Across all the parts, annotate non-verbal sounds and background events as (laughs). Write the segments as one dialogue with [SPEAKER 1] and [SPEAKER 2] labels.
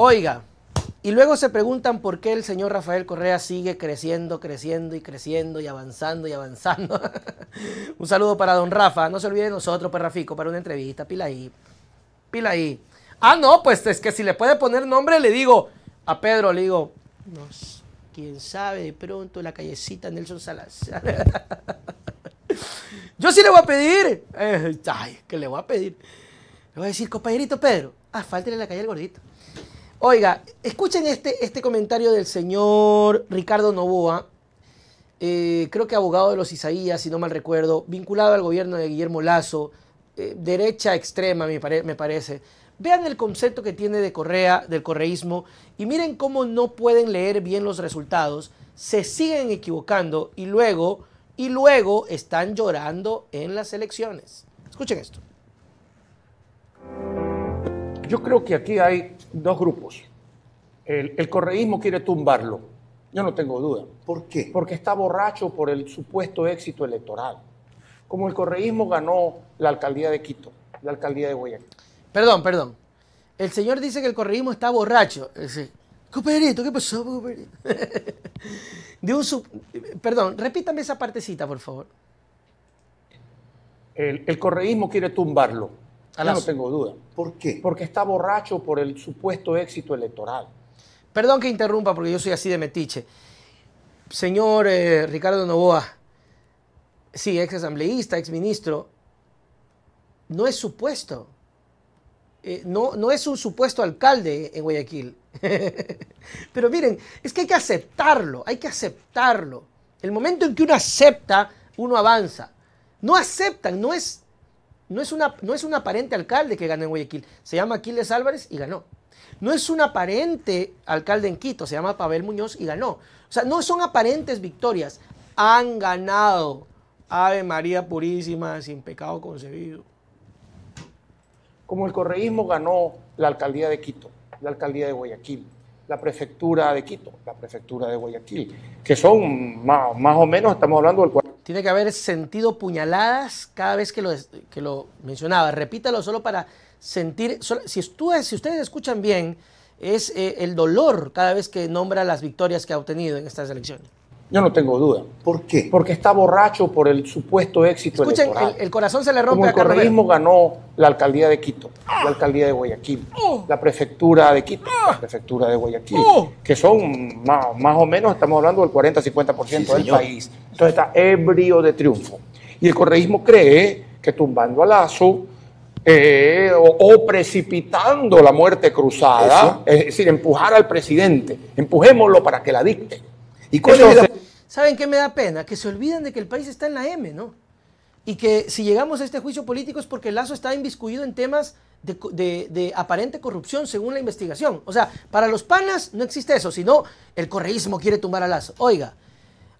[SPEAKER 1] Oiga, y luego se preguntan por qué el señor Rafael Correa sigue creciendo, creciendo y creciendo y avanzando y avanzando. (laughs) un saludo para don Rafa. No se olvide de nosotros, Perrafico, para una entrevista. Pila ahí. Pila ahí. Ah, no, pues es que si le puede poner nombre, le digo a Pedro, le digo, no, quién sabe, de pronto la callecita Nelson Salazar. (laughs) Yo sí le voy a pedir. Eh, ay, que le voy a pedir. Le voy a decir, compañerito Pedro, ah, en la calle al gordito. Oiga, escuchen este, este comentario del señor Ricardo Novoa, eh, creo que abogado de los Isaías, si no mal recuerdo, vinculado al gobierno de Guillermo Lazo, eh, derecha extrema, me, me parece. Vean el concepto que tiene de Correa, del correísmo, y miren cómo no pueden leer bien los resultados, se siguen equivocando y luego, y luego están llorando en las elecciones. Escuchen esto. Yo creo que aquí hay
[SPEAKER 2] dos grupos. El, correísmo quiere tumbarlo, yo no tengo duda. ¿Por qué? Porque está borracho por el supuesto éxito electoral. Como el correísmo ganó
[SPEAKER 1] la alcaldía de Quito, la alcaldía de Guayaquil. Perdón, perdón. El señor dice que el correísmo está borracho. Eh, sí. Cooperito, ¿qué pasó, (laughs) Perdón, repítame esa partecita, por favor. el
[SPEAKER 2] correísmo quiere tumbarlo no tengo duda.
[SPEAKER 1] ¿Por qué? Porque está borracho por el supuesto éxito electoral. Perdón que interrumpa porque yo soy así de metiche. Señor eh, Ricardo Novoa, sí, ex asambleísta, ex ministro, no es supuesto. Eh, no, no es un supuesto alcalde en Guayaquil. (laughs) Pero miren, es que hay que aceptarlo, hay que aceptarlo. El momento en que uno acepta, uno avanza. No aceptan, no es no es, una, no es un aparente alcalde que gana en Guayaquil, se llama Aquiles Álvarez y ganó. No es un aparente alcalde en Quito, se llama Pavel Muñoz y ganó. O sea, no son aparentes victorias, han ganado. Ave María Purísima, sin pecado concebido. Como el correísmo ganó la alcaldía de Quito,
[SPEAKER 2] la alcaldía de Guayaquil, la prefectura de Quito, la prefectura de Guayaquil, que son
[SPEAKER 1] más, más o menos, estamos hablando del cuarto. Tiene que haber sentido puñaladas cada vez que lo, que lo mencionaba. Repítalo solo para sentir. si, estuve, si ustedes escuchan bien, es eh, el dolor cada vez que nombra las victorias que ha obtenido en estas elecciones. Yo
[SPEAKER 2] no tengo duda. ¿Por qué? Porque está borracho por el supuesto éxito Escuchen, electoral. Escuchen,
[SPEAKER 1] el, corazón se le rompe. Como el correísmo
[SPEAKER 2] ganó la alcaldía de Quito, la alcaldía de Guayaquil, oh. Oh. la prefectura de Quito, la prefectura de Guayaquil, oh. que son más, más o menos, estamos hablando del 40-50% del país. Entonces está ebrio de triunfo. Y el correísmo cree que tumbando a Lazo eh, o, precipitando la muerte cruzada, es decir, empujar al presidente, empujémoslo para que la dicte. ¿Y
[SPEAKER 1] ¿Saben qué me da pena? Que se olviden de que el país está en la M, ¿no? Y que si llegamos a este juicio político es porque Lazo está inviscuido en temas de, de, aparente corrupción según la investigación. O sea, para los panas no existe eso, sino el correísmo quiere tumbar a Lazo. Oiga,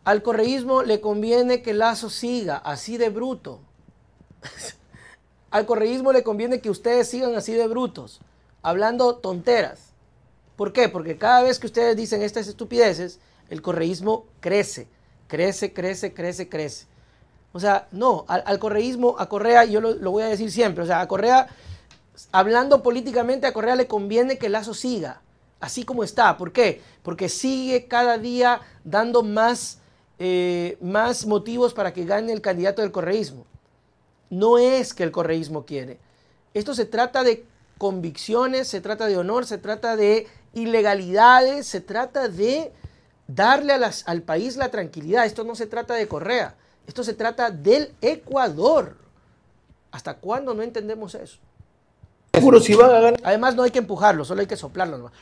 [SPEAKER 1] al correísmo le conviene que Lazo siga así de bruto. (laughs) Al correísmo le conviene que ustedes sigan así de brutos, hablando tonteras. ¿Por qué? Porque cada vez que ustedes dicen estas estupideces, el correísmo crece, crece, crece, crece, crece. O sea, no, al, correísmo, a Correa, yo lo, voy a decir siempre, o sea, a Correa, hablando políticamente, a Correa le conviene que Lazo siga, así como está. ¿Por qué? Porque sigue cada día dando más eh, más motivos para que gane el candidato del correísmo. No es que el correísmo quiere. Esto se trata de convicciones, se trata de honor, se trata de ilegalidades, se trata de darle al país la tranquilidad. Esto no se trata de Correa, esto se trata del Ecuador. ¿Hasta cuándo no entendemos eso? Además no hay que empujarlo, solo hay que soplarlo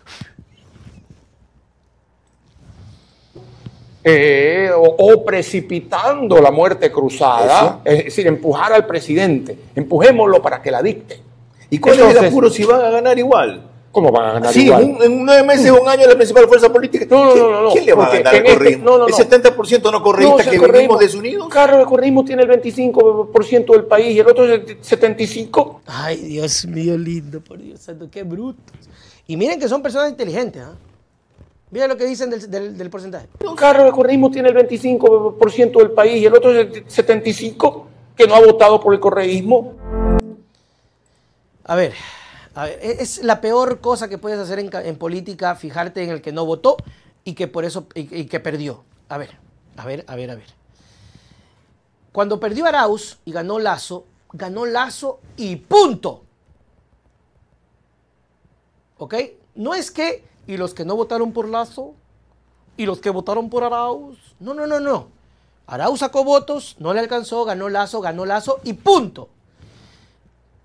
[SPEAKER 2] Eh, o, precipitando la muerte cruzada, es decir, empujar al presidente, empujémoslo para que la dicte. ¿Y cuál es el apuro si van a ganar igual? ¿Cómo van a ganar igual? En, en nueve meses, o un año, la principal fuerza política. No, no, no. no ¿Quién le va a ganar al este- correísmo? el 70% no correísta no, que venimos desunidos? Claro, el corrismo tiene el 25% del país y el otro
[SPEAKER 1] 75%. Ay, Dios mío, lindo, por Dios santo, qué brutos. Y miren que son personas inteligentes, ¿ah? Mira lo que dicen del, porcentaje. Un carro de correísmo tiene el
[SPEAKER 2] 25% del país y el otro es el 75% que no ha votado por el correísmo.
[SPEAKER 1] A ver, e-, es la peor cosa que puedes hacer en, política, fijarte en el que no votó y que por eso y que perdió. A ver, a ver, a ver, a ver. Cuando perdió Arauz y ganó Lazo, ganó Lazo y punto. ¿Ok? No es que y los que no votaron por Lazo y los que votaron por Arauz. No, no, no, no. Arauz sacó votos, no le alcanzó, ganó Lazo, ganó Lazo y punto.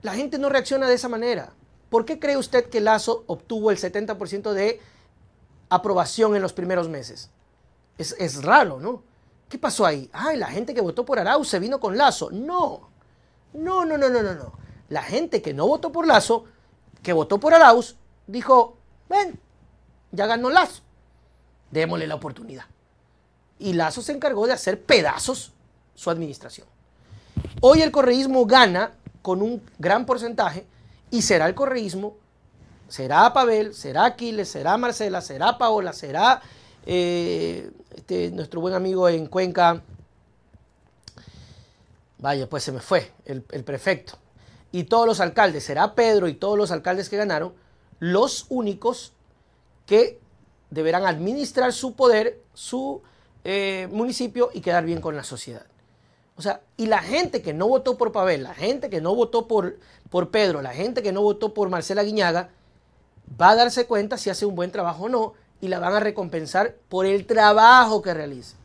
[SPEAKER 1] La gente no reacciona de esa manera. ¿Por qué cree usted que Lazo obtuvo el 70% de aprobación en los primeros meses? Es, raro, ¿no? ¿Qué pasó ahí? Ay, la gente que votó por Arauz se vino con Lazo. No, no, no, no, no, no. no. La gente que no votó por Lazo, que votó por Arauz, dijo, ven, ya ganó Lazo. Démosle la oportunidad. Y Lazo se encargó de hacer pedazos su administración. Hoy el correísmo gana con un gran porcentaje y será el correísmo, será Pavel, será Aquiles, será Marcela, será Paola, será eh, este, nuestro buen amigo en Cuenca. Vaya, pues se me fue el prefecto. Y todos los alcaldes, será Pedro y todos los alcaldes que ganaron, los únicos que deberán administrar su poder, su eh, municipio y quedar bien con la sociedad. O sea, y la gente que no votó por Pavel, la gente que no votó por, por Pedro, la gente que no votó por Marcela Guiñaga, va a darse cuenta si hace un buen trabajo o no y la van a recompensar por el trabajo que realice.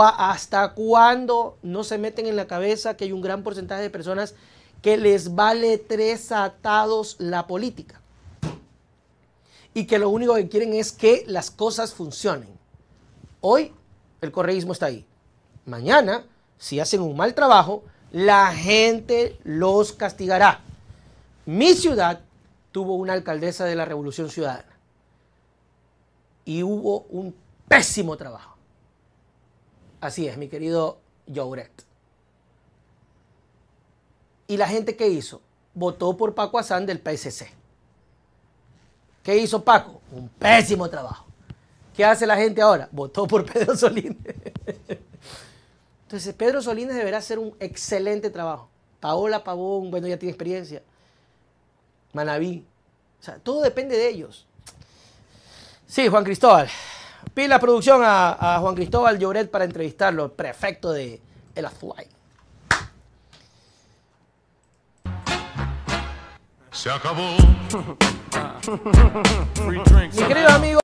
[SPEAKER 1] ¿Hasta cuándo no se meten en la cabeza que hay un gran porcentaje de personas que les vale tres atados la política? y que lo único que quieren es que las cosas funcionen. Hoy el correísmo está ahí. Mañana, si hacen un mal trabajo, la gente los castigará. Mi ciudad tuvo una alcaldesa de la Revolución Ciudadana y hubo un pésimo trabajo. Así es, mi querido Jouret. ¿Y la gente qué hizo? Votó por Paco Asán del PSC. ¿Qué hizo Paco? Un pésimo trabajo. ¿Qué hace la gente ahora? Votó por (laughs) Pedro Solines. Entonces, Pedro Solines deberá hacer un excelente trabajo. Paola Pavón, bueno, ya tiene experiencia. Manaví. O sea, todo depende de ellos. Sí, Juan Cristóbal. la producción a, Juan Cristóbal Lloret para entrevistarlo, prefecto de El Azuay. Se acabó. (laughs) Mi querido amigo.